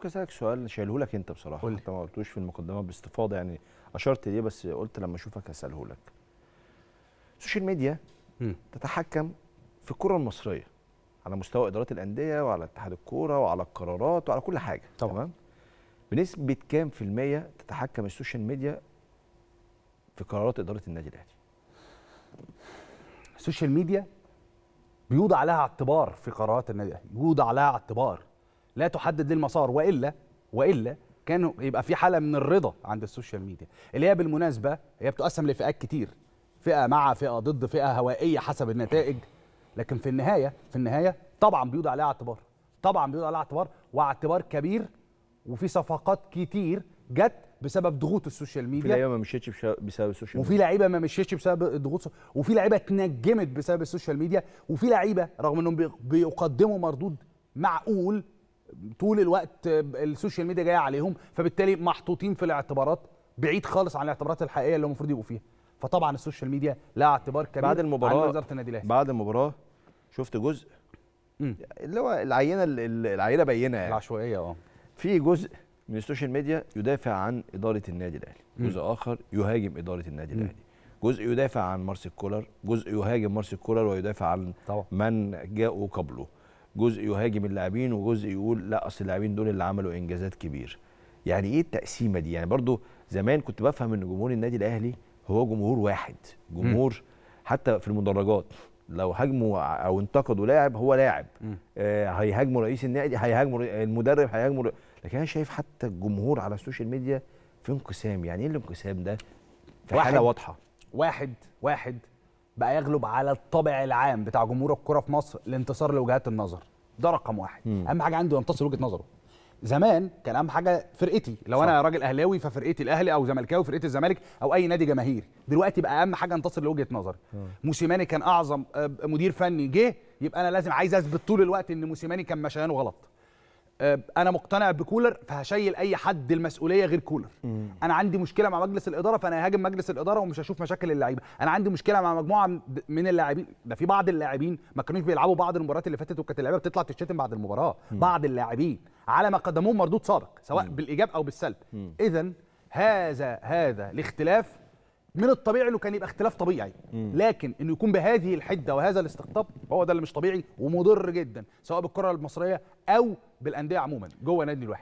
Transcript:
ممكن اسالك سؤال شايله لك انت بصراحه قلت. انت ما قلتوش في المقدمه باستفاضه يعني اشرت ليه بس قلت لما اشوفك اساله لك السوشيال ميديا م. تتحكم في الكره المصريه على مستوى ادارات الانديه وعلى اتحاد الكوره وعلى القرارات وعلى كل حاجه طبعا. تمام بنسبه كام في الميه تتحكم السوشيال ميديا في قرارات اداره النادي الاهلي السوشيال ميديا بيوضع لها اعتبار في قرارات النادي الاهلي يوضع لها اعتبار لا تحدد للمسار والا والا كان يبقى في حاله من الرضا عند السوشيال ميديا اللي هي بالمناسبه هي بتقسم لفئات كتير فئه مع فئه ضد فئه هوائيه حسب النتائج لكن في النهايه في النهايه طبعا بيوضع عليها اعتبار طبعا بيوضع عليها اعتبار واعتبار كبير وفي صفقات كتير جت بسبب ضغوط السوشيال ميديا في لعيبه ما مشيتش بسبب السوشيال ميديا وفي لعيبه ما مشيتش بسبب الضغوط وفي لعيبه اتنجمت بسبب السوشيال ميديا وفي لعيبه رغم انهم بيقدموا مردود معقول طول الوقت السوشيال ميديا جايه عليهم فبالتالي محطوطين في الاعتبارات بعيد خالص عن الاعتبارات الحقيقيه اللي المفروض يبقوا فيها فطبعا السوشيال ميديا لها اعتبار كبير بعد المباراه عن وزاره النادي الاهلي بعد المباراه شفت جزء مم. اللي هو العينه العينه بينه يعني العشوائيه اه في جزء من السوشيال ميديا يدافع عن اداره النادي الاهلي جزء اخر يهاجم اداره النادي الاهلي جزء يدافع عن مارسيل كولر جزء يهاجم مارسيل كولر ويدافع عن طبعا. من جاءوا قبله جزء يهاجم اللاعبين وجزء يقول لا اصل اللاعبين دول اللي عملوا انجازات كبير يعني ايه التقسيمه دي يعني برضو زمان كنت بفهم ان جمهور النادي الاهلي هو جمهور واحد جمهور م. حتى في المدرجات لو هاجموا او انتقدوا لاعب هو لاعب آه هيهاجموا رئيس النادي هيهاجموا المدرب هيهاجموا لكن انا شايف حتى الجمهور على السوشيال ميديا في انقسام يعني ايه الانقسام ده في واحد. حاله واضحه واحد واحد بقى يغلب على الطابع العام بتاع جمهور الكره في مصر الانتصار لوجهات النظر ده رقم واحد مم. اهم حاجه عنده ينتصر وجهه نظره زمان كان اهم حاجه فرقتي لو صح. انا راجل اهلاوي ففرقتي الاهلي او زملكاوي فرقه الزمالك او اي نادي جماهيري دلوقتي بقى اهم حاجه انتصر لوجهه نظري موسيماني كان اعظم آه، مدير فني جه يبقى انا لازم عايز اثبت طول الوقت ان موسيماني كان مشيانه غلط آه، انا مقتنع بكولر فهشيل اي حد المسؤوليه غير كولر مم. انا عندي مشكله مع مجلس الاداره فانا هاجم مجلس الاداره ومش هشوف مشاكل اللعيبه انا عندي مشكله مع مجموعه من اللاعبين ده في بعض اللاعبين ما كانوش بيلعبوا بعض المباريات اللي فاتت وكانت اللعيبه بتطلع تتشتم بعد المباراه مم. بعض اللاعبين على ما قدموه مردود سابق سواء مم. بالايجاب او بالسلب اذا هذا هذا الاختلاف من الطبيعي انه كان يبقى اختلاف طبيعي مم. لكن انه يكون بهذه الحده وهذا الاستقطاب هو ده اللي مش طبيعي ومضر جدا سواء بالكره المصريه او بالانديه عموما جوه نادي الواحد